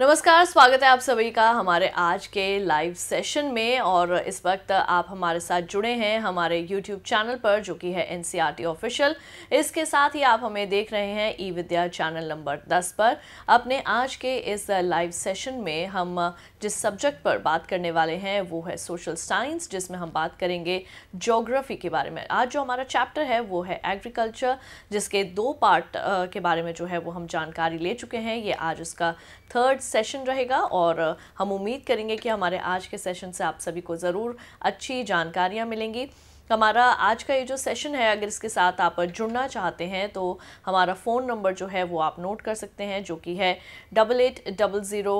नमस्कार स्वागत है आप सभी का हमारे आज के लाइव सेशन में और इस वक्त आप हमारे साथ जुड़े हैं हमारे यूट्यूब चैनल पर जो कि है एन ऑफिशियल e इसके साथ ही आप हमें देख रहे हैं ई विद्या चैनल नंबर 10 पर अपने आज के इस लाइव सेशन में हम जिस सब्जेक्ट पर बात करने वाले हैं वो है सोशल साइंस जिसमें हम बात करेंगे जोग्राफ़ी के बारे में आज जो हमारा चैप्टर है वो है एग्रीकल्चर जिसके दो पार्ट के बारे में जो है वो हम जानकारी ले चुके हैं ये आज उसका थर्ड सेशन रहेगा और हम उम्मीद करेंगे कि हमारे आज के सेशन से आप सभी को ज़रूर अच्छी जानकारियाँ मिलेंगी हमारा आज का ये जो सेशन है अगर इसके साथ आप जुड़ना चाहते हैं तो हमारा फ़ोन नंबर जो है वो आप नोट कर सकते हैं जो कि है double eight double zero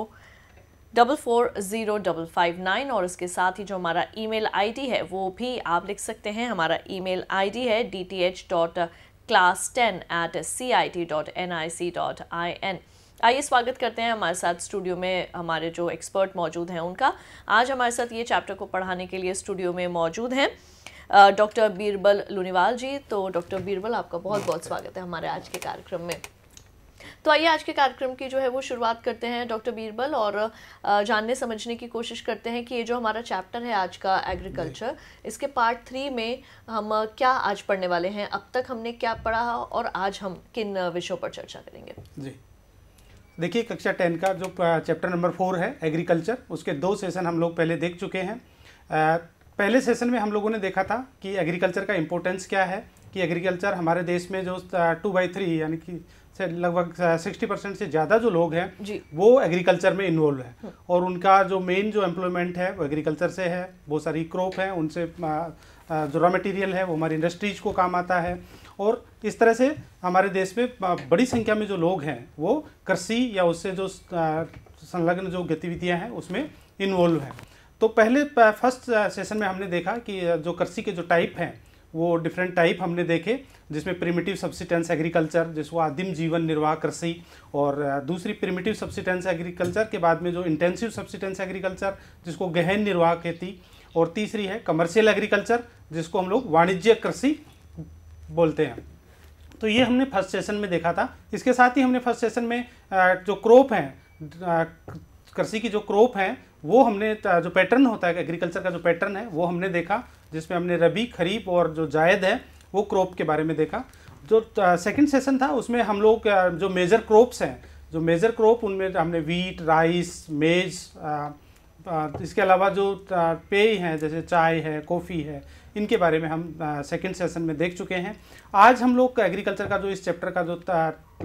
double four zero double five nine और इसके साथ ही जो हमारा ईमेल आईडी है वो भी आप लिख सकते हैं हमारा ईमेल आईडी है D T H dot class ten at C I T dot N I C dot I N आइए स्वागत करते हैं हमारे साथ स्टूडियो में हमारे जो एक्सपर्ट मौजूद हैं उनका आज हमारे साथ ये चैप्टर को पढ़ाने के लिए स्टूडियो में मौजूद हैं डॉक्टर बीरबल लुनीवाल जी तो डॉक्टर बीरबल आपका बहुत बहुत स्वागत है हमारे आज के कार्यक्रम में तो आइए आज के कार्यक्रम की जो है वो शुरुआत करते हैं डॉक्टर बीरबल और जानने समझने की कोशिश करते हैं कि ये जो हमारा चैप्टर है आज का एग्रीकल्चर इसके पार्ट थ्री में हम क्या आज पढ़ने वाले हैं अब तक हमने क्या पढ़ा और आज हम किन विषयों पर चर्चा करेंगे जी देखिए कक्षा टेन का जो चैप्टर नंबर फोर है एग्रीकल्चर उसके दो सेशन हम लोग पहले देख चुके हैं पहले सेशन में हम लोगों ने देखा था कि एग्रीकल्चर का इम्पोर्टेंस क्या है कि एग्रीकल्चर हमारे देश में जो टू बाई थ्री यानी कि से लगभग सिक्सटी परसेंट से ज़्यादा जो लोग हैं वो एग्रीकल्चर में इन्वॉल्व है हम्म। और उनका जो मेन जो एम्प्लॉयमेंट है वो एग्रीकल्चर से है बहुत सारी क्रॉप हैं उनसे जो रॉ मटेरियल है वो हमारी इंडस्ट्रीज को काम आता है और इस तरह से हमारे देश में बड़ी संख्या में जो लोग हैं वो कृषि या उससे जो संलग्न जो गतिविधियाँ हैं उसमें इन्वॉल्व हैं तो पहले फर्स्ट सेशन में हमने देखा कि जो कृषि के जो टाइप हैं वो डिफरेंट टाइप हमने देखे जिसमें प्रिमिटिव सब्सिटेंस एग्रीकल्चर जिसको आदिम जीवन निर्वाह कृषि और दूसरी प्रिमिटिव सब्सिटेंस एग्रीकल्चर के बाद में जो इंटेंसिव सब्सिटेंस एग्रीकल्चर जिसको गहन निर्वाह खेती और तीसरी है कमर्शियल एग्रीकल्चर जिसको हम लोग वाणिज्य कृषि बोलते हैं तो ये हमने फर्स्ट सेशन में देखा था इसके साथ ही हमने फर्स्ट सेशन में जो क्रॉप हैं कृषि की जो क्रॉप हैं वो हमने जो पैटर्न होता है एग्रीकल्चर का जो पैटर्न है वो हमने देखा जिसमें हमने रबी खरीफ और जो जायद है वो क्रॉप के बारे में देखा जो सेकंड सेशन था उसमें हम लोग जो मेजर क्रॉप्स हैं जो मेजर क्रॉप उनमें हमने वीट राइस मेज इसके अलावा जो पेय हैं जैसे चाय है कॉफ़ी है इनके बारे में हम सेकेंड सेशन में देख चुके हैं आज हम लोग एग्रीकल्चर का जो इस चैप्टर का जो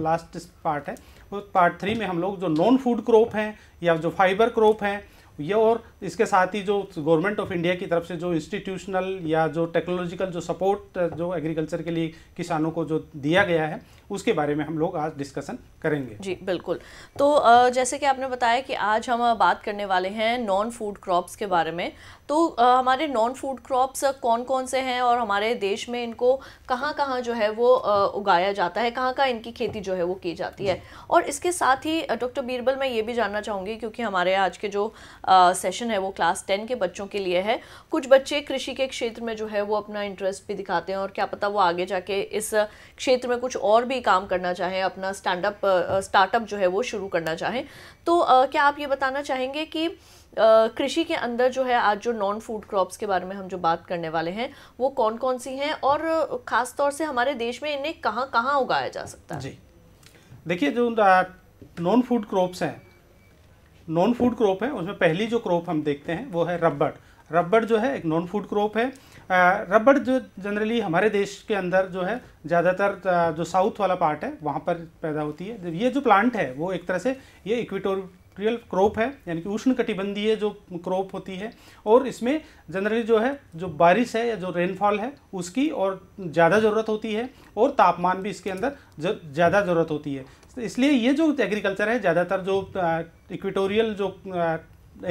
लास्ट पार्ट है वो पार्ट थ्री में हम लोग जो नॉन फूड क्रॉप हैं या जो फाइबर क्रॉप हैं ये और इसके साथ ही जो गवर्नमेंट ऑफ इंडिया की तरफ से जो इंस्टीट्यूशनल या जो टेक्नोलॉजिकल जो सपोर्ट जो एग्रीकल्चर के लिए किसानों को जो दिया गया है उसके बारे में हम लोग आज डिस्कशन करेंगे जी बिल्कुल तो जैसे कि आपने बताया कि आज हम बात करने वाले हैं नॉन फूड क्रॉप्स के बारे में तो हमारे नॉन फूड क्रॉप्स कौन कौन से हैं और हमारे देश में इनको कहाँ कहाँ जो है वो उगाया जाता है कहाँ कहाँ इनकी खेती जो है वो की जाती है और इसके साथ ही डॉक्टर बीरबल मैं ये भी जानना चाहूँगी क्योंकि हमारे आज के जो सेशन है वो क्लास टेन के बच्चों के लिए है कुछ बच्चे कृषि के क्षेत्र में जो है वो अपना इंटरेस्ट भी दिखाते हैं और क्या पता वो आगे जाके इस क्षेत्र में कुछ और भी भी काम करना चाहें अपना स्टैंड अप स्टार्टअप जो है वो शुरू करना चाहें तो uh, क्या आप ये बताना चाहेंगे कि Uh, कृषि के अंदर जो है आज जो नॉन फूड क्रॉप्स के बारे में हम जो बात करने वाले हैं वो कौन कौन सी हैं और ख़ास तौर से हमारे देश में इन्हें कहाँ कहाँ उगाया जा सकता है जी देखिए जो नॉन फूड क्रॉप्स हैं नॉन फूड क्रॉप है उसमें पहली जो क्रॉप हम देखते हैं वो है रबड़ रबड़ जो है एक नॉन फूड क्रॉप है रबड़ जो जनरली हमारे देश के अंदर जो है ज़्यादातर जो साउथ वाला पार्ट है वहाँ पर पैदा होती है ये जो प्लांट है वो एक तरह से ये इक्विटोर रियल क्रॉप है यानी कि उष्ण कटिबंधीय जो क्रॉप होती है और इसमें जनरली जो है जो बारिश है या जो रेनफॉल है उसकी और ज़्यादा ज़रूरत होती है और तापमान भी इसके अंदर ज़्यादा ज़रूरत होती है इसलिए ये जो एग्रीकल्चर है ज़्यादातर जो इक्विटोरियल जो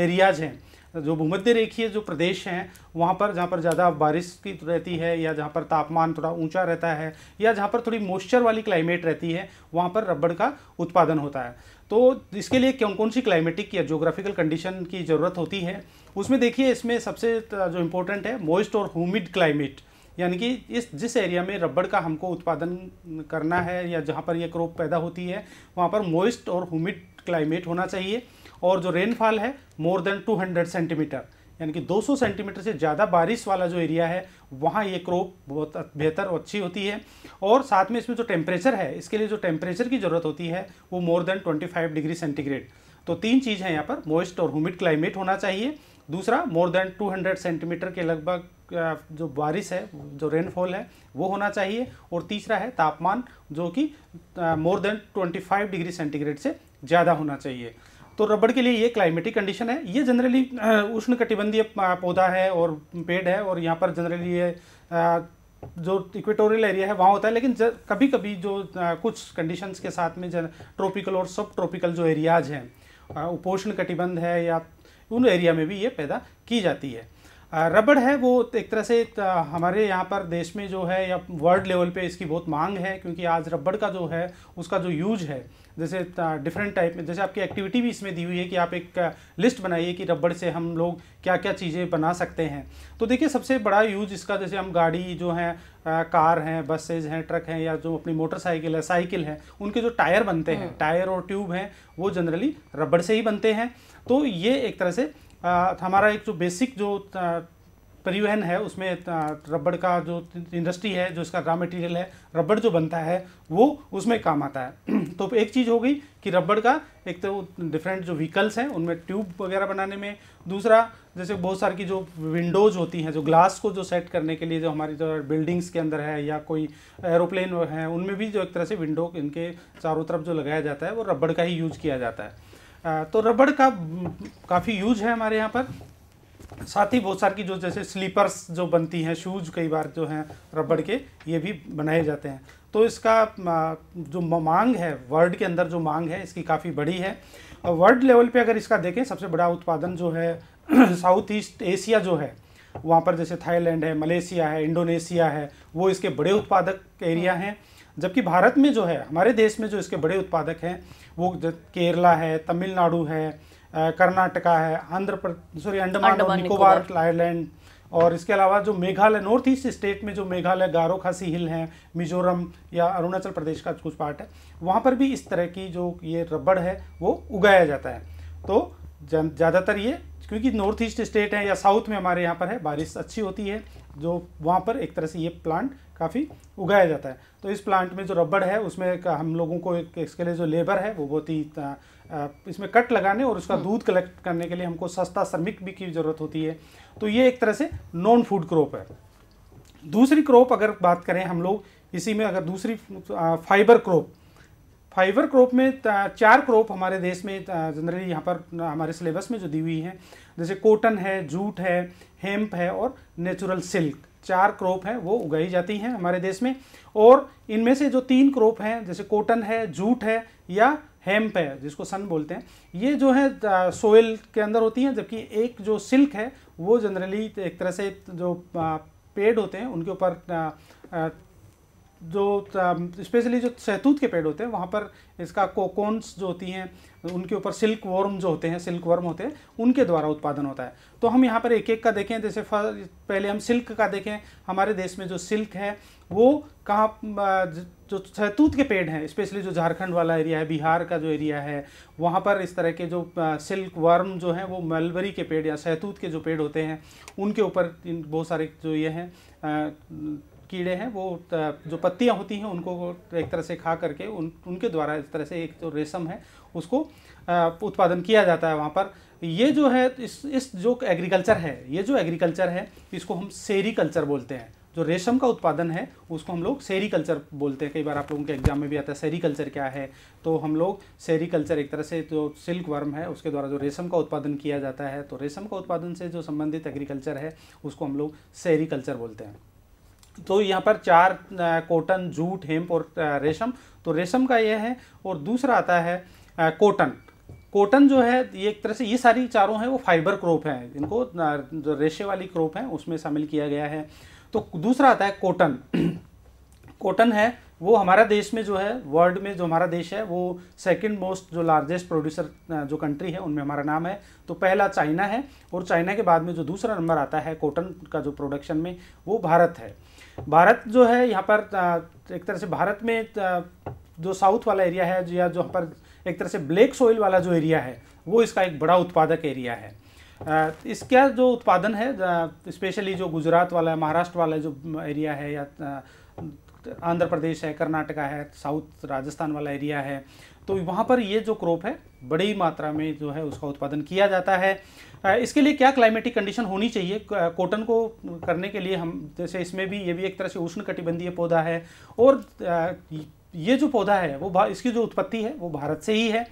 एरियाज हैं जो भूमध्य रेखीय जो प्रदेश हैं वहाँ पर जहाँ पर ज़्यादा बारिश की रहती है या जहाँ पर तापमान थोड़ा ऊंचा रहता है या जहाँ पर थोड़ी मॉइस्चर वाली क्लाइमेट रहती है वहाँ पर रबड़ का उत्पादन होता है तो इसके लिए कौन कौन सी क्लाइमेटिक या जोग्राफिकल कंडीशन की ज़रूरत होती है उसमें देखिए इसमें सबसे जो इम्पोर्टेंट है मोइस्ट और ह्यूमिड क्लाइमेट यानी कि इस जिस एरिया में रबड़ का हमको उत्पादन करना है या जहाँ पर यह क्रॉप पैदा होती है वहाँ पर मोइस्ट और ह्यूमिड क्लाइमेट होना चाहिए और जो रेनफॉल है मोर देन 200 सेंटीमीटर यानी कि 200 सेंटीमीटर से ज़्यादा बारिश वाला जो एरिया है वहाँ ये क्रॉप बहुत बेहतर और अच्छी होती है और साथ में इसमें जो टेम्परेचर है इसके लिए जो टेम्परेचर की ज़रूरत होती है वो मोर देन 25 डिग्री सेंटीग्रेड तो तीन चीज़ हैं यहाँ पर मोइस्ट और हुमिड क्लाइमेट होना चाहिए दूसरा मोर देन 200 सेंटीमीटर के लगभग जो बारिश है जो रेनफॉल है वो होना चाहिए और तीसरा है तापमान जो कि मोर देन 25 डिग्री सेंटीग्रेड से ज़्यादा होना चाहिए तो रबड़ के लिए ये क्लाइमेटिक कंडीशन है ये जनरली उष्ण कटिबंधीय पौधा है और पेड़ है और यहाँ पर जनरली ये जो इक्वेटोरियल एरिया है वहाँ होता है लेकिन कभी कभी जो कुछ कंडीशंस के साथ में जन ट्रॉपिकल और सब ट्रॉपिकल जो एरियाज हैं उपोष्ण कटिबंध है या उन एरिया में भी ये पैदा की जाती है रबड़ है वो तो एक तरह से हमारे यहाँ पर देश में जो है या वर्ल्ड लेवल पे इसकी बहुत मांग है क्योंकि आज रबड़ का जो है उसका जो यूज है जैसे डिफरेंट टाइप में जैसे आपकी एक्टिविटी भी इसमें दी हुई है कि आप एक लिस्ट बनाइए कि रबड़ से हम लोग क्या क्या चीज़ें बना सकते हैं तो देखिए सबसे बड़ा यूज इसका जैसे हम गाड़ी जो है आ, कार हैं बसेज हैं ट्रक हैं या जो अपनी मोटरसाइकिल है साइकिल है उनके जो टायर बनते हैं टायर हाँ। और ट्यूब हैं वो जनरली रबड़ से ही बनते हैं तो ये एक तरह से हमारा एक जो बेसिक जो परिवहन है उसमें रबड़ का जो इंडस्ट्री है जो इसका रॉ मटेरियल है रबड़ जो बनता है वो उसमें काम आता है तो एक चीज़ हो गई कि रबड़ का एक तो डिफरेंट जो व्हीकल्स हैं उनमें ट्यूब वगैरह बनाने में दूसरा जैसे बहुत सारी की जो विंडोज होती हैं जो ग्लास को जो सेट करने के लिए जो हमारी जो बिल्डिंग्स के अंदर है या कोई एरोप्लेन है उनमें भी जो एक तरह से विंडो इनके चारों तरफ जो लगाया जाता है वो रबड़ का ही यूज किया जाता है तो रबड़ का काफ़ी यूज है हमारे यहाँ पर साथ ही बहुत सार की जो जैसे स्लीपर्स जो बनती हैं शूज कई बार जो हैं रबड़ के ये भी बनाए जाते हैं तो इसका जो मांग है वर्ल्ड के अंदर जो मांग है इसकी काफ़ी बड़ी है और वर्ल्ड लेवल पे अगर इसका देखें सबसे बड़ा उत्पादन जो है साउथ ईस्ट एशिया जो है वहाँ पर जैसे थाईलैंड है मलेशिया है इंडोनेशिया है वो इसके बड़े उत्पादक एरिया हैं जबकि भारत में जो है हमारे देश में जो इसके बड़े उत्पादक हैं वो केरला है तमिलनाडु है कर्नाटका है आंध्र सॉरी अंडमान और निकोबार आइलैंड और इसके अलावा जो मेघालय नॉर्थ ईस्ट स्टेट में जो मेघालय गारो खासी हिल है मिजोरम या अरुणाचल प्रदेश का कुछ पार्ट है वहाँ पर भी इस तरह की जो ये रबड़ है वो उगाया जाता है तो ज़्यादातर ये क्योंकि नॉर्थ ईस्ट स्टेट है या साउथ में हमारे यहाँ पर है बारिश अच्छी होती है जो वहाँ पर एक तरह से ये प्लांट काफ़ी उगाया जाता है तो इस प्लांट में जो रबड़ है उसमें हम लोगों को एक इसके लिए जो लेबर है वो बहुत ही इसमें कट लगाने और उसका हम्म। दूध कलेक्ट करने के लिए हमको सस्ता श्रमिक भी की ज़रूरत होती है तो ये एक तरह से नॉन फूड क्रॉप है दूसरी क्रॉप अगर बात करें हम लोग इसी में अगर दूसरी फाइबर क्रॉप फाइबर क्रॉप में चार क्रॉप हमारे देश में जनरली यहाँ पर हमारे सिलेबस में जो दी हुई हैं जैसे कॉटन है जूट है हेम्प है और नेचुरल सिल्क चार क्रॉप हैं वो उगाई जाती हैं हमारे देश में और इनमें से जो तीन क्रॉप हैं जैसे कॉटन है जूट है या हेम्प है जिसको सन बोलते हैं ये जो है सोयल के अंदर होती हैं जबकि एक जो सिल्क है वो जनरली एक तरह से जो पेड़ होते हैं उनके ऊपर जो स्पेशली um, जो सहतूत के पेड़ होते हैं वहाँ पर इसका कोकोन्स जो होती हैं उनके ऊपर सिल्क वर्म जो होते हैं सिल्क वर्म होते हैं उनके द्वारा उत्पादन होता है तो हम यहाँ पर एक एक का देखें जैसे पहले हम सिल्क का देखें हमारे देश में जो सिल्क है वो कहाँ जो सहतूत के पेड़ हैं स्पेशली जो झारखंड वाला एरिया है बिहार का जो एरिया है वहाँ पर इस तरह के जो सिल्क वर्म जो हैं वो मलबरी के पेड़ या सहतूत के जो पेड़ होते हैं उनके ऊपर बहुत सारे जो ये हैं कीड़े हैं वो जो पत्तियाँ होती हैं उनको एक तरह से खा करके उन उनके द्वारा इस तरह से एक जो रेशम है उसको उत्पादन किया जाता है वहाँ पर ये जो है इस इस जो एग्रीकल्चर है ये जो एग्रीकल्चर है इसको हम सेरी कल्चर बोलते हैं जो रेशम का उत्पादन है उसको हम लोग सेरी कल्चर बोलते हैं कई बार आप लोगों के एग्जाम में भी आता है सेरी कल्चर क्या है तो हम लोग सेरी कल्चर एक तरह से जो सिल्क वर्म है उसके द्वारा जो रेशम का उत्पादन किया जाता है तो रेशम का उत्पादन से जो संबंधित एग्रीकल्चर है उसको हम लोग सेरी कल्चर बोलते हैं तो यहाँ पर चार कॉटन जूट हेम्प और रेशम तो रेशम का यह है और दूसरा आता है कॉटन कॉटन जो है ये एक तरह से ये सारी चारों हैं वो फाइबर क्रॉप हैं इनको जो रेशे वाली क्रॉप हैं उसमें शामिल किया गया है तो दूसरा आता है कॉटन कॉटन है वो हमारा देश में जो है वर्ल्ड में जो हमारा देश है वो सेकंड मोस्ट जो लार्जेस्ट प्रोड्यूसर जो कंट्री है उनमें हमारा नाम है तो पहला चाइना है और चाइना के बाद में जो दूसरा नंबर आता है कॉटन का जो प्रोडक्शन में वो भारत है भारत जो है यहाँ पर एक तरह से भारत में जो साउथ वाला एरिया है या जो यहाँ पर एक तरह से ब्लैक सोइल वाला जो एरिया है वो इसका एक बड़ा उत्पादक एरिया है इसका जो उत्पादन है स्पेशली जो गुजरात वाला महाराष्ट्र वाला जो एरिया है या आंध्र प्रदेश है कर्नाटका है साउथ राजस्थान वाला एरिया है तो वहाँ पर ये जो क्रॉप है बड़ी मात्रा में जो है उसका उत्पादन किया जाता है इसके लिए क्या क्लाइमेटिक कंडीशन होनी चाहिए कॉटन को करने के लिए हम जैसे इसमें भी ये भी एक तरह से उष्ण कटिबंधीय पौधा है और ये जो पौधा है वो इसकी जो उत्पत्ति है वो भारत से ही है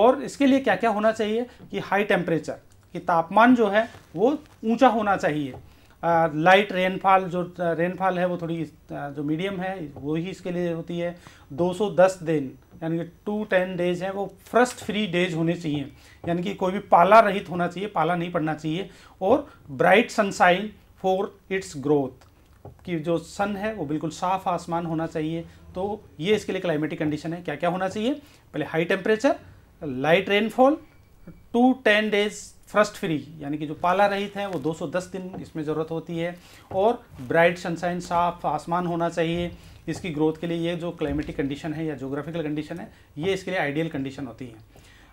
और इसके लिए क्या क्या होना चाहिए कि हाई टेम्परेचर कि तापमान जो है वो ऊंचा होना चाहिए लाइट रेनफॉल जो रेनफॉल है वो थोड़ी जो मीडियम है वो ही इसके लिए होती है 210 दिन यानी कि टू टेन डेज हैं वो फ्रस्ट फ्री डेज होने चाहिए यानी कि कोई भी पाला रहित होना चाहिए पाला नहीं पड़ना चाहिए और bright sunshine for its growth कि जो सन है वो बिल्कुल साफ आसमान होना चाहिए तो ये इसके लिए क्लाइमेटिक कंडीशन है क्या क्या होना चाहिए पहले high temperature light rainfall two ten days frost free यानी कि जो पाला रहित हैं वो 210 दिन इसमें ज़रूरत होती है और ब्राइट सनशाइन साफ आसमान होना चाहिए इसकी ग्रोथ के लिए ये जो क्लाइमेटिक कंडीशन है या जोग्राफिकल कंडीशन है ये इसके लिए आइडियल कंडीशन होती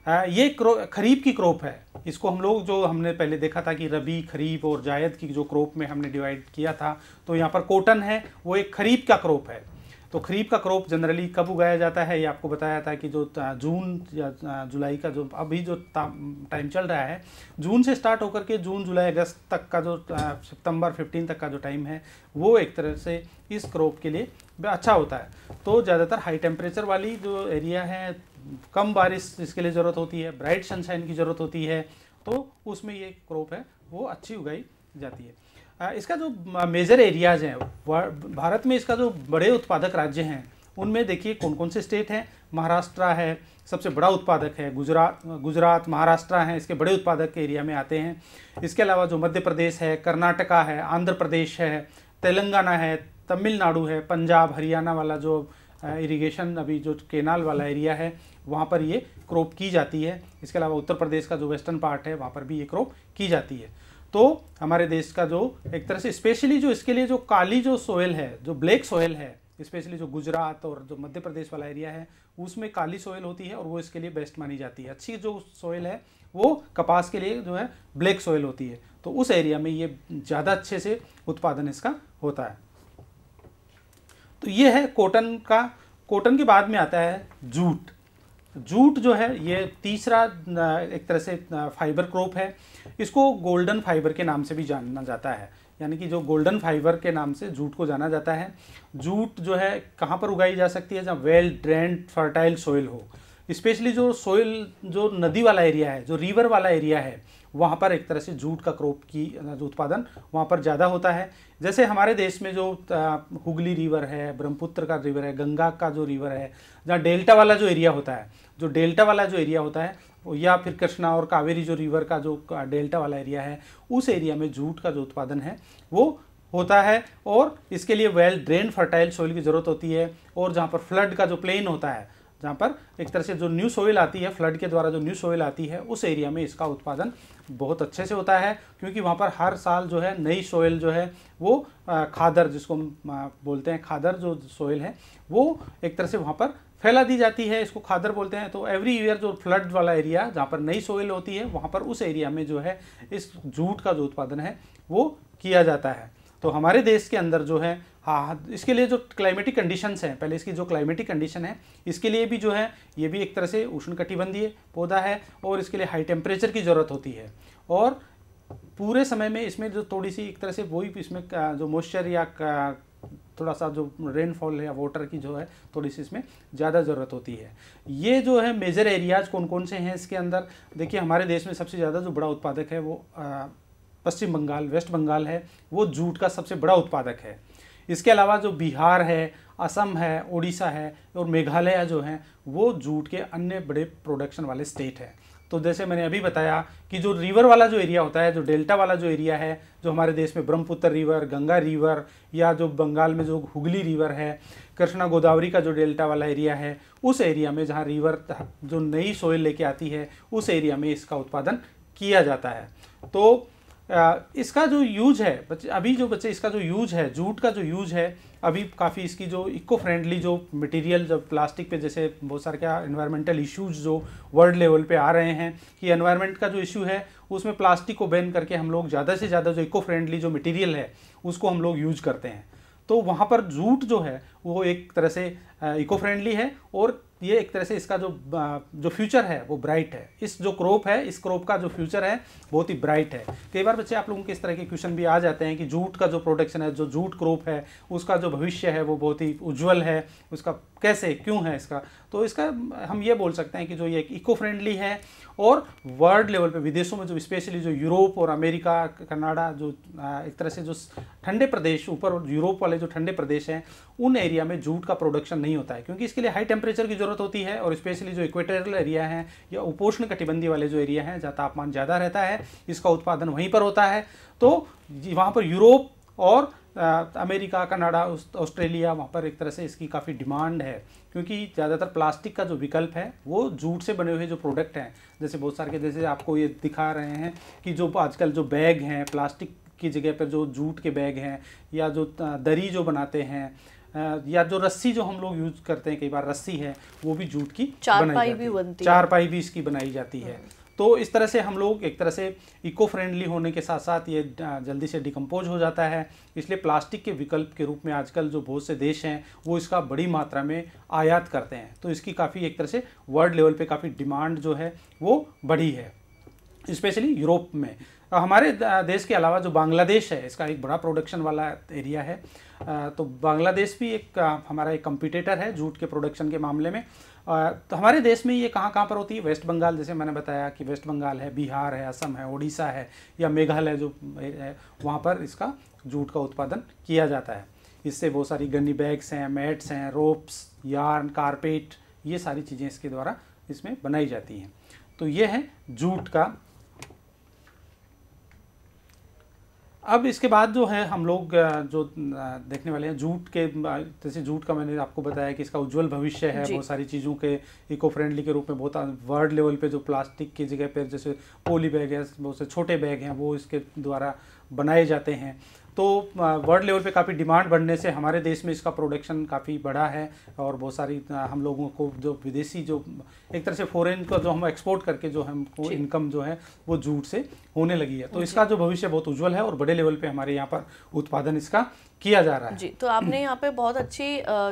है ये खरीफ की क्रॉप है इसको हम लोग जो हमने पहले देखा था कि रबी खरीफ और जायद की जो क्रॉप में हमने डिवाइड किया था तो यहाँ पर कॉटन है वो एक खरीफ का क्रॉप है तो खरीफ का क्रॉप जनरली कब उगाया जाता है ये आपको बताया था कि जो जून या जुलाई का जो अभी जो टाइम चल रहा है जून से स्टार्ट होकर के जून जुलाई अगस्त तक का जो सितंबर फिफ्टीन तक का जो टाइम है वो एक तरह से इस क्रॉप के लिए अच्छा होता है तो ज़्यादातर हाई टेम्परेचर वाली जो एरिया है कम बारिश इसके लिए ज़रूरत होती है ब्राइट सनशाइन की ज़रूरत होती है तो उसमें ये क्रॉप है वो अच्छी उगाई जाती है इसका जो मेजर एरियाज हैं भारत में इसका जो बड़े उत्पादक राज्य हैं उनमें देखिए कौन कौन से स्टेट हैं महाराष्ट्र है सबसे बड़ा उत्पादक है गुजरात गुजरात महाराष्ट्र है इसके बड़े उत्पादक के एरिया में आते हैं इसके अलावा जो मध्य प्रदेश है कर्नाटका है आंध्र प्रदेश है तेलंगाना है तमिलनाडु है पंजाब हरियाणा वाला जो इरिगेशन अभी जो केनाल वाला एरिया है वहाँ पर ये क्रॉप की जाती है इसके अलावा उत्तर प्रदेश का जो वेस्टर्न पार्ट है वहाँ पर भी ये क्रॉप की जाती है तो हमारे देश का जो एक तरह से स्पेशली जो इसके लिए जो काली जो सोयल है जो ब्लैक सोयल है स्पेशली जो गुजरात और जो मध्य प्रदेश वाला एरिया है उसमें काली सोयल होती है और वो इसके लिए बेस्ट मानी जाती है अच्छी जो सोयल है वो कपास के लिए जो है ब्लैक सोयल होती है तो उस एरिया में ये ज़्यादा अच्छे से उत्पादन इसका होता है तो ये है कॉटन का कॉटन के बाद में आता है जूट जूट जो है ये तीसरा एक तरह से फाइबर क्रॉप है इसको गोल्डन फाइबर के नाम से भी जाना जाता है यानी कि जो गोल्डन फाइबर के नाम से जूट को जाना जाता है जूट जो है कहाँ पर उगाई जा सकती है जहाँ वेल ड्रेन फर्टाइल सोइल हो स्पेशली जो सोइल जो नदी वाला एरिया है जो रिवर वाला एरिया है वहाँ पर एक तरह से जूट का क्रॉप की जो उत्पादन वहाँ पर ज़्यादा होता है जैसे हमारे देश में जो हुगली रिवर है ब्रह्मपुत्र का रिवर है गंगा का जो रिवर है जहाँ डेल्टा वाला जो एरिया होता है जो डेल्टा वाला जो एरिया होता है या फिर कृष्णा और कावेरी जो रिवर का जो डेल्टा वाला एरिया है उस एरिया में जूट का जो उत्पादन है वो होता है और इसके लिए वेल ड्रेन फर्टाइल सोइल की ज़रूरत होती है और जहाँ पर फ्लड का जो प्लेन होता है जहाँ पर एक तरह से जो न्यू सोइल आती है फ्लड के द्वारा जो न्यू सोइल आती है उस एरिया में इसका उत्पादन बहुत अच्छे से होता है क्योंकि वहाँ पर हर साल जो है नई सोइल जो है वो खादर जिसको हम बोलते हैं खादर जो सोइल है वो एक तरह से वहाँ पर फैला दी जाती है इसको खादर बोलते हैं तो एवरी ईयर जो फ्लड वाला एरिया जहाँ पर नई सोयल होती है वहाँ पर उस एरिया में जो है इस जूट का जो उत्पादन है वो किया जाता है तो हमारे देश के अंदर जो है हाँ इसके लिए जो क्लाइमेटिक कंडीशंस हैं पहले इसकी जो क्लाइमेटिक कंडीशन है इसके लिए भी जो है ये भी एक तरह से उष्णकटिबंधीय पौधा है और इसके लिए हाई टेम्परेचर की ज़रूरत होती है और पूरे समय में इसमें जो थोड़ी सी एक तरह से वही इसमें जो मॉइस्चर या थोड़ा सा जो रेनफॉल है वाटर की जो है थोड़ी सी इसमें ज़्यादा ज़रूरत होती है ये जो है मेजर एरियाज़ कौन कौन से हैं इसके अंदर देखिए हमारे देश में सबसे ज़्यादा जो बड़ा उत्पादक है वो पश्चिम बंगाल वेस्ट बंगाल है वो जूट का सबसे बड़ा उत्पादक है इसके अलावा जो बिहार है असम है ओडिशा है और मेघालय जो हैं वो जूट के अन्य बड़े प्रोडक्शन वाले स्टेट हैं तो जैसे मैंने अभी बताया कि जो रिवर वाला जो एरिया होता है जो डेल्टा वाला जो एरिया है जो हमारे देश में ब्रह्मपुत्र रिवर गंगा रिवर या जो बंगाल में जो हुगली रिवर है कृष्णा गोदावरी का जो डेल्टा वाला एरिया है उस एरिया में जहाँ रिवर जो नई सोयल लेके आती है उस एरिया में इसका उत्पादन किया जाता है तो इसका जो यूज है बच्चे अभी जो बच्चे इसका जो यूज है जूट का जो यूज है अभी काफ़ी इसकी जो इको फ्रेंडली जो मटेरियल जब प्लास्टिक पे जैसे बहुत सारे क्या इन्वायरमेंटल इश्यूज जो वर्ल्ड लेवल पे आ रहे हैं कि एनवायरनमेंट का जो इशू है उसमें प्लास्टिक को बैन करके हम लोग ज़्यादा से ज़्यादा जो इको फ्रेंडली जो मटीरियल है उसको हम लोग यूज करते हैं तो वहाँ पर जूट जो है वो एक तरह से इको फ्रेंडली है और ये एक तरह से इसका जो जो फ्यूचर है वो ब्राइट है इस जो क्रॉप है इस क्रॉप का जो फ्यूचर है बहुत ही ब्राइट है कई बार बच्चे आप लोगों के इस तरह के क्वेश्चन भी आ जाते हैं कि जूट का जो प्रोडक्शन है जो जूट क्रॉप है उसका जो भविष्य है वो बहुत ही उज्जवल है उसका कैसे क्यों है इसका तो इसका हम ये बोल सकते हैं कि जो ये इको फ्रेंडली है और वर्ल्ड लेवल पर विदेशों में जो स्पेशली जो यूरोप और अमेरिका कनाडा जो एक तरह से जो ठंडे प्रदेश ऊपर यूरोप वाले जो ठंडे प्रदेश हैं उन एरिया में जूट का प्रोडक्शन नहीं होता है क्योंकि इसके लिए हाई टेम्परेचर की जरूरत होती है और स्पेशली जो इक्वेटोरियल एरिया है या उपोषण कटिबंधी वाले जो एरिया हैं जहाँ तापमान ज़्यादा रहता है इसका उत्पादन वहीं पर होता है तो वहाँ पर यूरोप और आ, अमेरिका कनाडा ऑस्ट्रेलिया वहाँ पर एक तरह से इसकी काफ़ी डिमांड है क्योंकि ज़्यादातर प्लास्टिक का जो विकल्प है वो जूट से बने हुए जो प्रोडक्ट हैं जैसे बहुत सारे के जैसे आपको ये दिखा रहे हैं कि जो आजकल जो बैग हैं प्लास्टिक की जगह पर जो जूट के बैग हैं या जो दरी जो बनाते हैं या जो रस्सी जो हम लोग यूज करते हैं कई बार रस्सी है वो भी जूट की चार पाई भी बनती चार पाई भी इसकी बनाई जाती है हम्म। तो इस तरह से हम लोग एक तरह से इको फ्रेंडली होने के साथ साथ ये जल्दी से डिकम्पोज हो जाता है इसलिए प्लास्टिक के विकल्प के रूप में आजकल जो बहुत से देश हैं वो इसका बड़ी मात्रा में आयात करते हैं तो इसकी काफ़ी एक तरह से वर्ल्ड लेवल पे काफ़ी डिमांड जो है वो बढ़ी है स्पेशली यूरोप में और हमारे देश के अलावा जो बांग्लादेश है इसका एक बड़ा प्रोडक्शन वाला एरिया है तो बांग्लादेश भी एक हमारा एक कंपिटेटर है जूट के प्रोडक्शन के मामले में तो हमारे देश में ये कहाँ कहाँ पर होती है वेस्ट बंगाल जैसे मैंने बताया कि वेस्ट बंगाल है बिहार है असम है ओडिशा है या मेघालय जो है वहाँ पर इसका जूट का उत्पादन किया जाता है इससे बहुत सारी गन्नी बैग्स हैं मैट्स हैं रोप्स यार्न कारपेट ये सारी चीज़ें इसके द्वारा इसमें बनाई जाती हैं तो ये है जूट का अब इसके बाद जो है हम लोग जो देखने वाले हैं जूट के जैसे जूट का मैंने आपको बताया कि इसका उज्जवल भविष्य है बहुत सारी चीज़ों के इको फ्रेंडली के रूप में बहुत वर्ल्ड लेवल पे जो प्लास्टिक की जगह पर जैसे पोली बैग है बहुत से छोटे बैग हैं वो इसके द्वारा बनाए जाते हैं तो वर्ल्ड लेवल पे काफ़ी डिमांड बढ़ने से हमारे देश में इसका प्रोडक्शन काफ़ी बढ़ा है और बहुत सारी हम लोगों को जो विदेशी जो एक तरह से फॉरेन का जो हम एक्सपोर्ट करके जो हम इनकम जो है वो जूट से होने लगी है तो इसका जो भविष्य बहुत उज्जवल है और बड़े लेवल पर हमारे यहाँ पर उत्पादन इसका किया जा रहा है जी तो आपने यहाँ पे बहुत अच्छी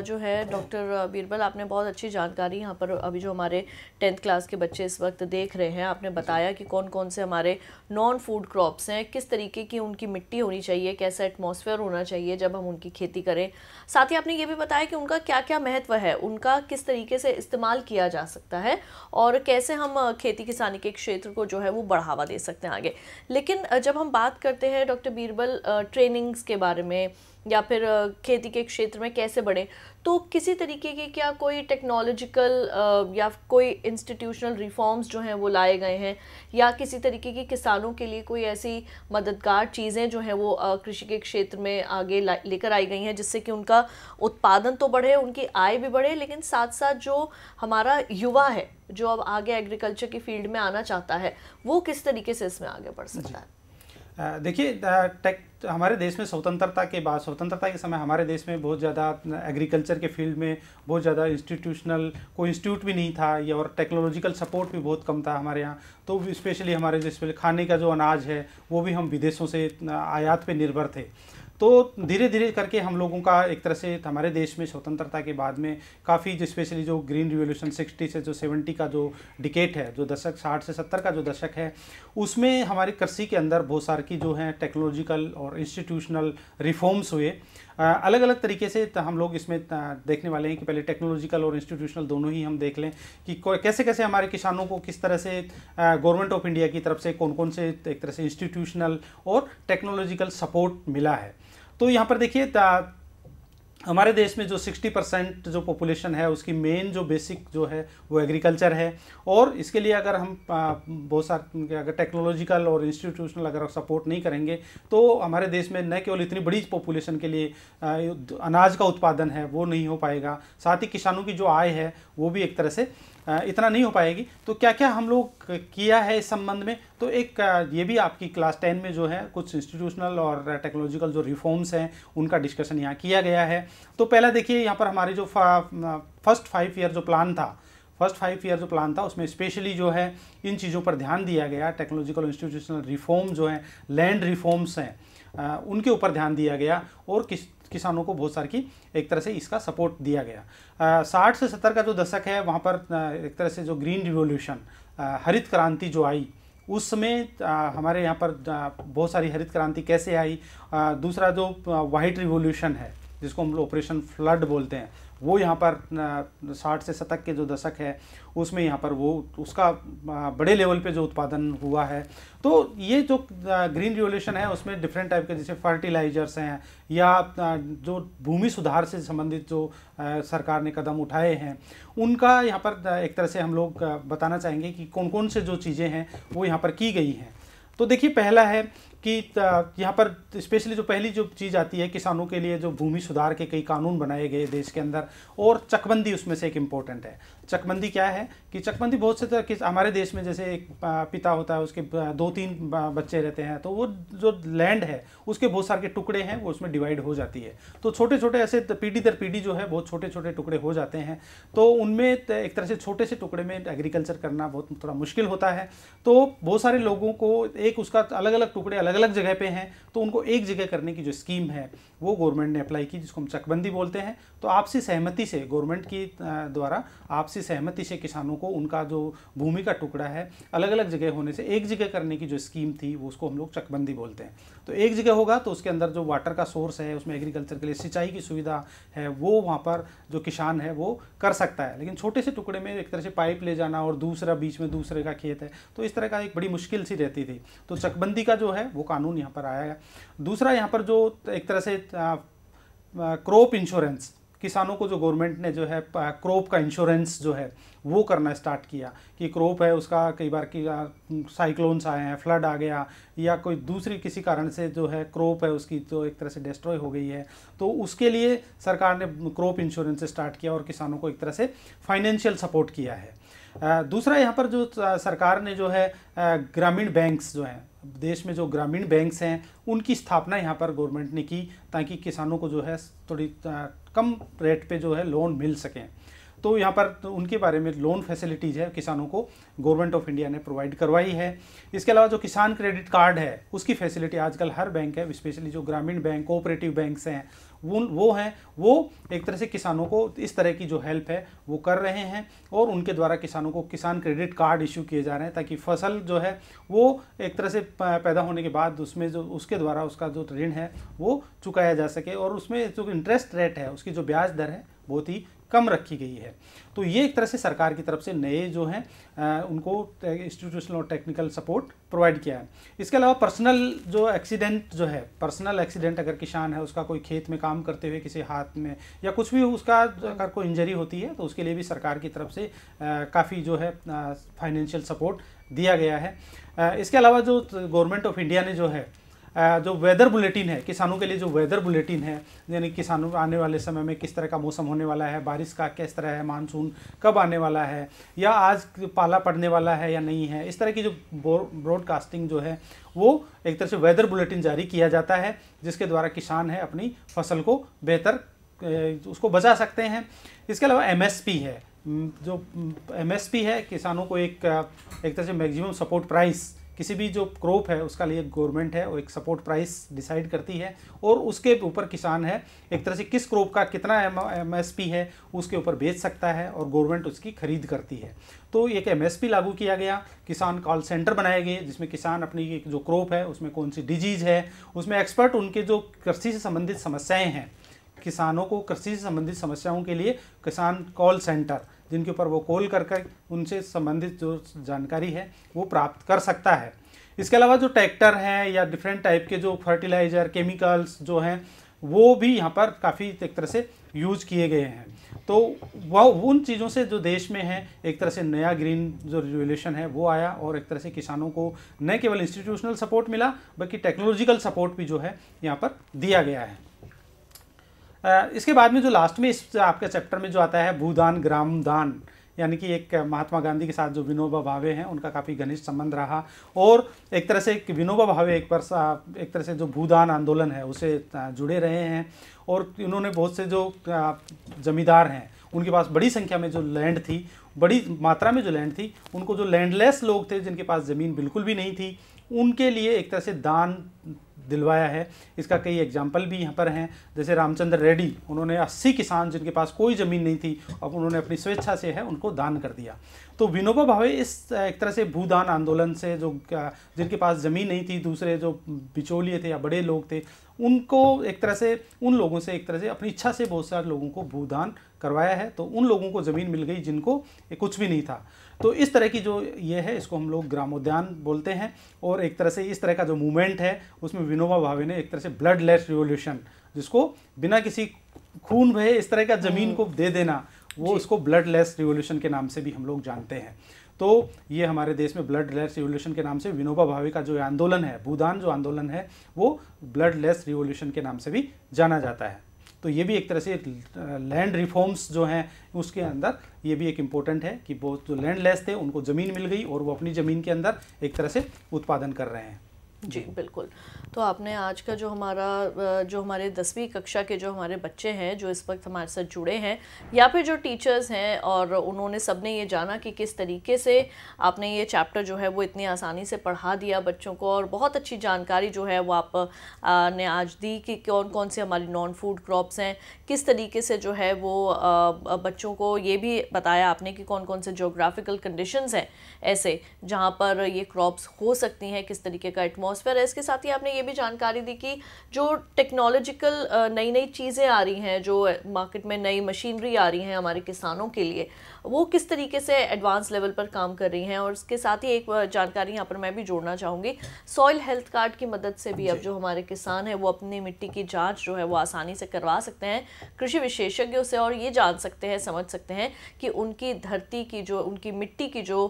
जो है डॉक्टर बीरबल आपने बहुत अच्छी जानकारी यहाँ पर अभी जो हमारे टेंथ क्लास के बच्चे इस वक्त देख रहे हैं आपने बताया कि कौन कौन से हमारे नॉन फूड क्रॉप्स हैं किस तरीके की उनकी मिट्टी होनी चाहिए कैसा एटमोसफेयर होना चाहिए जब हम उनकी खेती करें साथ ही आपने ये भी बताया कि उनका क्या क्या महत्व है उनका किस तरीके से इस्तेमाल किया जा सकता है और कैसे हम खेती किसानी के क्षेत्र को जो है वो बढ़ावा दे सकते हैं आगे लेकिन जब हम बात करते हैं डॉक्टर बीरबल ट्रेनिंग्स के बारे में या फिर खेती के क्षेत्र में कैसे बढ़े तो किसी तरीके की क्या कोई टेक्नोलॉजिकल या कोई इंस्टीट्यूशनल रिफॉर्म्स जो हैं वो लाए गए हैं या किसी तरीके की किसानों के लिए कोई ऐसी मददगार चीज़ें जो हैं वो कृषि के क्षेत्र में आगे लेकर आई गई हैं जिससे कि उनका उत्पादन तो बढ़े उनकी आय भी बढ़े लेकिन साथ साथ जो हमारा युवा है जो अब आगे एग्रीकल्चर की फील्ड में आना चाहता है वो किस तरीके से इसमें आगे बढ़ सकता है देखिए टेक हमारे देश में स्वतंत्रता के बाद स्वतंत्रता के समय हमारे देश में बहुत ज़्यादा एग्रीकल्चर के फील्ड में बहुत ज़्यादा इंस्टीट्यूशनल कोई इंस्टीट्यूट भी नहीं था या और टेक्नोलॉजिकल सपोर्ट भी बहुत कम था हमारे यहाँ तो स्पेशली हमारे जिस खाने का जो अनाज है वो भी हम विदेशों से आयात पर निर्भर थे तो धीरे धीरे करके हम लोगों का एक तरह से हमारे देश में स्वतंत्रता के बाद में काफ़ी स्पेशली जो ग्रीन रिवोल्यूशन सिक्सटी से जो सेवेंटी का जो डिकेट है जो दशक साठ से सत्तर का जो दशक है उसमें हमारे कृषि के अंदर बहुत सार की जो है टेक्नोलॉजिकल और इंस्टीट्यूशनल रिफॉर्म्स हुए अलग अलग तरीके से हम लोग इसमें देखने वाले हैं कि पहले टेक्नोलॉजिकल और इंस्टीट्यूशनल दोनों ही हम देख लें कि कैसे कैसे हमारे किसानों को किस तरह से गवर्नमेंट ऑफ इंडिया की तरफ से कौन कौन से एक तरह से इंस्टीट्यूशनल और टेक्नोलॉजिकल सपोर्ट मिला है तो यहाँ पर देखिए हमारे देश में जो 60 परसेंट जो पॉपुलेशन है उसकी मेन जो बेसिक जो है वो एग्रीकल्चर है और इसके लिए अगर हम बहुत सारे अगर टेक्नोलॉजिकल और इंस्टीट्यूशनल अगर सपोर्ट नहीं करेंगे तो हमारे देश में न केवल इतनी बड़ी पॉपुलेशन के लिए अनाज का उत्पादन है वो नहीं हो पाएगा साथ ही किसानों की जो आय है वो भी एक तरह से इतना नहीं हो पाएगी तो क्या क्या हम लोग किया है इस संबंध में तो एक ये भी आपकी क्लास टेन में जो है कुछ इंस्टीट्यूशनल और टेक्नोलॉजिकल जो रिफॉर्म्स हैं उनका डिस्कशन यहाँ किया गया है तो पहला देखिए यहाँ पर हमारे जो फर्स्ट फाइव ईयर जो प्लान था फर्स्ट फाइव ईयर जो प्लान था उसमें स्पेशली जो है इन चीज़ों पर ध्यान दिया गया टेक्नोलॉजिकल इंस्टीट्यूशनल रिफॉर्म जो हैं लैंड रिफॉर्म्स हैं उनके ऊपर ध्यान दिया गया और किस किसानों को बहुत सारी की एक तरह से इसका सपोर्ट दिया गया साठ से सत्तर का जो दशक है वहाँ पर एक तरह से जो ग्रीन रिवोल्यूशन हरित क्रांति जो आई उस समय हमारे यहाँ पर बहुत सारी हरित क्रांति कैसे आई दूसरा जो वाइट रिवोल्यूशन है जिसको हम लोग ऑपरेशन फ्लड बोलते हैं वो यहाँ पर साठ से शतक के जो दशक है उसमें यहाँ पर वो उसका बड़े लेवल पे जो उत्पादन हुआ है तो ये जो ग्रीन रिवोल्यूशन है उसमें डिफरेंट टाइप के जैसे फर्टिलाइजर्स हैं या जो भूमि सुधार से संबंधित जो सरकार ने कदम उठाए हैं उनका यहाँ पर एक तरह से हम लोग बताना चाहेंगे कि कौन कौन से जो चीज़ें हैं वो यहाँ पर की गई हैं तो देखिए पहला है कि यहाँ पर स्पेशली जो पहली जो चीज़ आती है किसानों के लिए जो भूमि सुधार के कई कानून बनाए गए देश के अंदर और चकबंदी उसमें से एक इम्पोर्टेंट है चकबंदी क्या है कि चकबंदी बहुत से तरह हमारे देश में जैसे एक पिता होता है उसके दो तीन बच्चे रहते हैं तो वो जो लैंड है उसके बहुत सारे टुकड़े हैं वो उसमें डिवाइड हो जाती है तो छोटे छोटे ऐसे पीढ़ी दर पीढ़ी जो है बहुत छोटे छोटे टुकड़े हो जाते हैं तो उनमें एक तरह से छोटे से टुकड़े में एग्रीकल्चर करना बहुत थोड़ा मुश्किल होता है तो बहुत सारे लोगों को एक उसका अलग अलग टुकड़े अलग अलग अलग जगह पे हैं तो उनको एक जगह करने की जो स्कीम है वो गवर्नमेंट ने अप्लाई की जिसको हम चकबंदी बोलते हैं तो आपसी सहमति से गवर्नमेंट की द्वारा आपसी सहमति से किसानों को उनका जो भूमि का टुकड़ा है अलग अलग जगह होने से एक जगह करने की जो स्कीम थी वो उसको हम लोग चकबंदी बोलते हैं तो एक जगह होगा तो उसके अंदर जो वाटर का सोर्स है उसमें एग्रीकल्चर के लिए सिंचाई की सुविधा है वो वहाँ पर जो किसान है वो कर सकता है लेकिन छोटे से टुकड़े में एक तरह से पाइप ले जाना और दूसरा बीच में दूसरे का खेत है तो इस तरह का एक बड़ी मुश्किल सी रहती थी तो चकबंदी का जो है वो कानून यहाँ पर आया है दूसरा यहाँ पर जो एक तरह से क्रॉप इंश्योरेंस किसानों को जो गवर्नमेंट ने जो है क्रॉप का इंश्योरेंस जो है वो करना स्टार्ट किया कि क्रॉप है उसका कई बार की साइक्लोन्स आए हैं फ्लड आ गया या कोई दूसरी किसी कारण से जो है क्रॉप है उसकी जो तो एक तरह से डिस्ट्रॉय हो गई है तो उसके लिए सरकार ने क्रॉप इंश्योरेंस स्टार्ट किया और किसानों को एक तरह से फाइनेंशियल सपोर्ट किया है दूसरा यहाँ पर जो सरकार ने जो है ग्रामीण बैंक्स जो हैं देश में जो ग्रामीण बैंक्स हैं उनकी स्थापना यहाँ पर गवर्नमेंट ने की ताकि किसानों को जो है थोड़ी कम रेट पे जो है लोन मिल सकें तो यहाँ पर तो उनके बारे में लोन फैसिलिटीज़ है किसानों को गवर्नमेंट ऑफ इंडिया ने प्रोवाइड करवाई है इसके अलावा जो किसान क्रेडिट कार्ड है उसकी फैसिलिटी आजकल हर बैंक है स्पेशली जो ग्रामीण बैंक कोऑपरेटिव बैंक्स हैं वो वो हैं वो एक तरह से किसानों को इस तरह की जो हेल्प है वो कर रहे हैं और उनके द्वारा किसानों को किसान क्रेडिट कार्ड इशू किए जा रहे हैं ताकि फसल जो है वो एक तरह से पैदा होने के बाद उसमें जो उसके द्वारा उसका जो ऋण है वो चुकाया जा सके और उसमें जो इंटरेस्ट रेट है उसकी जो ब्याज दर है बहुत ही कम रखी गई है तो ये एक तरह से सरकार की तरफ से नए जो हैं उनको इंस्टीट्यूशनल और टेक्निकल सपोर्ट प्रोवाइड किया है इसके अलावा पर्सनल जो एक्सीडेंट जो है पर्सनल एक्सीडेंट अगर किसान है उसका कोई खेत में काम करते हुए किसी हाथ में या कुछ भी उसका अगर कोई इंजरी होती है तो उसके लिए भी सरकार की तरफ से काफ़ी जो है फाइनेंशियल सपोर्ट दिया गया है इसके अलावा जो गवर्नमेंट ऑफ इंडिया ने जो है जो वेदर बुलेटिन है किसानों के लिए जो वेदर बुलेटिन है यानी किसानों आने वाले समय में किस तरह का मौसम होने वाला है बारिश का किस तरह है मानसून कब आने वाला है या आज पाला पड़ने वाला है या नहीं है इस तरह की जो ब्रॉडकास्टिंग जो है वो एक तरह से वेदर बुलेटिन जारी किया जाता है जिसके द्वारा किसान है अपनी फसल को बेहतर उसको बचा सकते हैं इसके अलावा एम है जो एम है किसानों को एक एक तरह से मैक्सिमम सपोर्ट प्राइस किसी भी जो क्रॉप है उसका लिए गवर्नमेंट है वो एक सपोर्ट प्राइस डिसाइड करती है और उसके ऊपर किसान है एक तरह से किस क्रॉप का कितना एम है उसके ऊपर बेच सकता है और गवर्नमेंट उसकी खरीद करती है तो एक एम लागू किया गया किसान कॉल सेंटर बनाए गए जिसमें किसान अपनी जो क्रॉप है उसमें कौन सी डिजीज़ है उसमें एक्सपर्ट उनके जो कृषि से संबंधित समस्याएँ हैं किसानों को कृषि से संबंधित समस्याओं के लिए किसान कॉल सेंटर जिनके ऊपर वो कॉल कर कर उनसे संबंधित जो जानकारी है वो प्राप्त कर सकता है इसके अलावा जो ट्रैक्टर हैं या डिफरेंट टाइप के जो फर्टिलाइज़र केमिकल्स जो हैं वो भी यहाँ पर काफ़ी एक तरह से यूज किए गए हैं तो वह उन चीज़ों से जो देश में है एक तरह से नया ग्रीन जो रिवोल्यूशन है वो आया और एक तरह से किसानों को न केवल इंस्टीट्यूशनल सपोर्ट मिला बल्कि टेक्नोलॉजिकल सपोर्ट भी जो है यहाँ पर दिया गया है इसके बाद में जो लास्ट में इस आपके चैप्टर में जो आता है भूदान ग्राम दान यानी कि एक महात्मा गांधी के साथ जो विनोबा भावे हैं उनका काफ़ी घनिष्ठ संबंध रहा और एक तरह से एक विनोबा भावे एक पर एक तरह से जो भूदान आंदोलन है उसे जुड़े रहे हैं और इन्होंने बहुत से जो जमींदार हैं उनके पास बड़ी संख्या में जो लैंड थी बड़ी मात्रा में जो लैंड थी उनको जो लैंडलेस लोग थे जिनके पास ज़मीन बिल्कुल भी नहीं थी उनके लिए एक तरह से दान दिलवाया है इसका कई एग्जाम्पल भी यहाँ पर हैं जैसे रामचंद्र रेड्डी उन्होंने 80 किसान जिनके पास कोई ज़मीन नहीं थी अब उन्होंने अपनी स्वेच्छा से है उनको दान कर दिया तो विनोबा भावे इस एक तरह से भूदान आंदोलन से जो जिनके पास ज़मीन नहीं थी दूसरे जो बिचौलिए थे या बड़े लोग थे उनको एक तरह से उन लोगों से एक तरह से अपनी इच्छा से बहुत सारे लोगों को भूदान करवाया है तो उन लोगों को ज़मीन मिल गई जिनको कुछ भी नहीं था तो इस तरह की जो ये है इसको हम लोग ग्रामोद्यान बोलते हैं और एक तरह से इस तरह का जो मूवमेंट है उसमें विनोबा भावे ने एक तरह से ब्लड लेस रिवोल्यूशन जिसको बिना किसी खून भय इस तरह का ज़मीन को दे देना वो उसको ब्लड लेस रिवोल्यूशन के नाम से भी हम लोग जानते हैं तो ये हमारे देश में ब्लड लेस रिवोल्यूशन के नाम से विनोबा भावे का जो आंदोलन है भूदान जो आंदोलन है वो ब्लड लेस रिवोल्यूशन के नाम से भी जाना जाता है तो ये भी एक तरह से लैंड रिफॉर्म्स जो हैं उसके अंदर ये भी एक इम्पोर्टेंट है कि बहुत जो लैंड लेस थे उनको ज़मीन मिल गई और वो अपनी ज़मीन के अंदर एक तरह से उत्पादन कर रहे हैं जी हम्म। बिल्कुल तो आपने आज का जो हमारा जो हमारे दसवीं कक्षा के जो हमारे बच्चे हैं जो इस वक्त हमारे साथ जुड़े हैं या फिर जो टीचर्स हैं और उन्होंने सबने ये जाना कि किस तरीके से आपने ये चैप्टर जो है वो इतनी आसानी से पढ़ा दिया बच्चों को और बहुत अच्छी जानकारी जो है वो आप आ, ने आज दी कि कौन कौन से हमारी नॉन फूड क्रॉप्स हैं किस तरीके से जो है वो आ, बच्चों को ये भी बताया आपने कि कौन कौन से जोग्राफिकल कंडीशन हैं ऐसे जहाँ पर ये क्रॉप्स हो सकती हैं किस तरीके का एटमोस उस पर इसके साथ ही आपने ये भी जानकारी दी कि जो टेक्नोलॉजिकल नई नई चीज़ें आ रही हैं जो मार्केट में नई मशीनरी आ रही हैं हमारे किसानों के लिए वो किस तरीके से एडवांस लेवल पर काम कर रही हैं और इसके साथ ही एक जानकारी यहाँ पर मैं भी जोड़ना चाहूँगी सॉइल हेल्थ कार्ड की मदद से भी अब जो हमारे किसान हैं वो अपनी मिट्टी की जाँच जो है वो आसानी से करवा सकते हैं कृषि विशेषज्ञों से और ये जान सकते हैं समझ सकते हैं कि उनकी धरती की जो उनकी मिट्टी की जो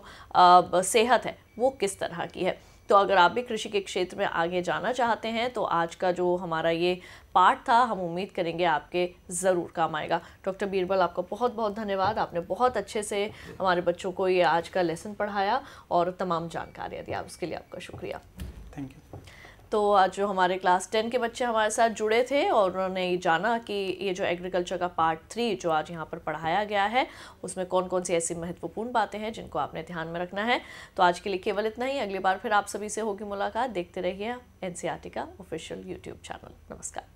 सेहत है वो किस तरह की है तो अगर आप भी कृषि के क्षेत्र में आगे जाना चाहते हैं तो आज का जो हमारा ये पार्ट था हम उम्मीद करेंगे आपके ज़रूर काम आएगा डॉक्टर बीरबल आपका बहुत बहुत धन्यवाद आपने बहुत अच्छे से हमारे बच्चों को ये आज का लेसन पढ़ाया और तमाम जानकारियाँ दिया उसके लिए आपका शुक्रिया थैंक यू तो आज जो हमारे क्लास टेन के बच्चे हमारे साथ जुड़े थे और उन्होंने ये जाना कि ये जो एग्रीकल्चर का पार्ट थ्री जो आज यहाँ पर पढ़ाया गया है उसमें कौन कौन सी ऐसी महत्वपूर्ण बातें हैं जिनको आपने ध्यान में रखना है तो आज के लिए केवल इतना ही अगली बार फिर आप सभी से होगी मुलाकात देखते रहिए एन का ऑफिशियल यूट्यूब चैनल नमस्कार